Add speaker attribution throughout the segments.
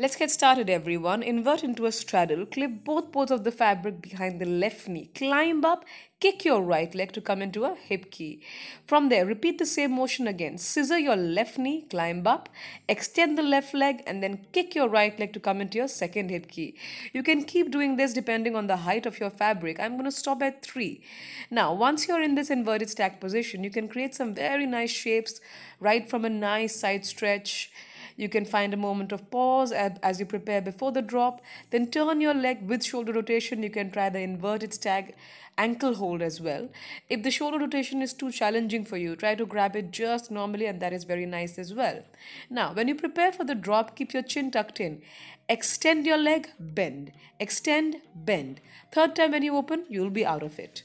Speaker 1: Let's get started everyone. Invert into a straddle, clip both poles of the fabric behind the left knee. Climb up, kick your right leg to come into a hip key. From there, repeat the same motion again. Scissor your left knee, climb up, extend the left leg and then kick your right leg to come into your second hip key. You can keep doing this depending on the height of your fabric. I'm going to stop at 3. Now, once you're in this inverted stack position, you can create some very nice shapes right from a nice side stretch. You can find a moment of pause as you prepare before the drop. Then turn your leg with shoulder rotation. You can try the inverted stag ankle hold as well. If the shoulder rotation is too challenging for you, try to grab it just normally and that is very nice as well. Now, when you prepare for the drop, keep your chin tucked in. Extend your leg, bend. Extend, bend. Third time when you open, you'll be out of it.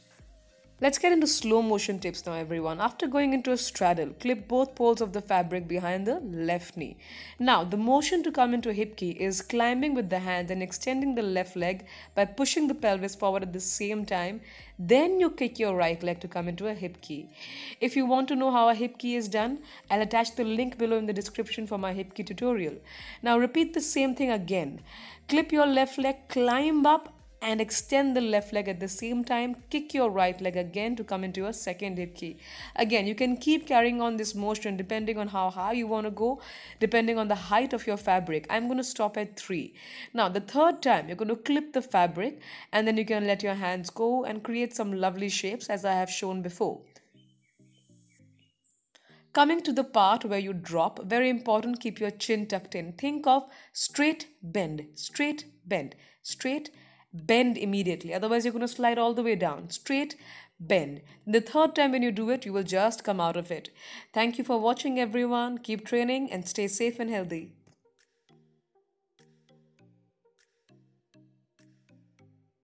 Speaker 1: Let's get into slow motion tips now everyone. After going into a straddle, clip both poles of the fabric behind the left knee. Now the motion to come into a hip key is climbing with the hand and extending the left leg by pushing the pelvis forward at the same time. Then you kick your right leg to come into a hip key. If you want to know how a hip key is done, I'll attach the link below in the description for my hip key tutorial. Now repeat the same thing again. Clip your left leg, climb up and extend the left leg at the same time kick your right leg again to come into a second hip key again you can keep carrying on this motion depending on how high you want to go depending on the height of your fabric i'm going to stop at 3 now the third time you're going to clip the fabric and then you can let your hands go and create some lovely shapes as i have shown before coming to the part where you drop very important keep your chin tucked in think of straight bend straight bend straight bend immediately otherwise you're going to slide all the way down straight bend the third time when you do it you will just come out of it thank you for watching everyone keep training and stay safe and healthy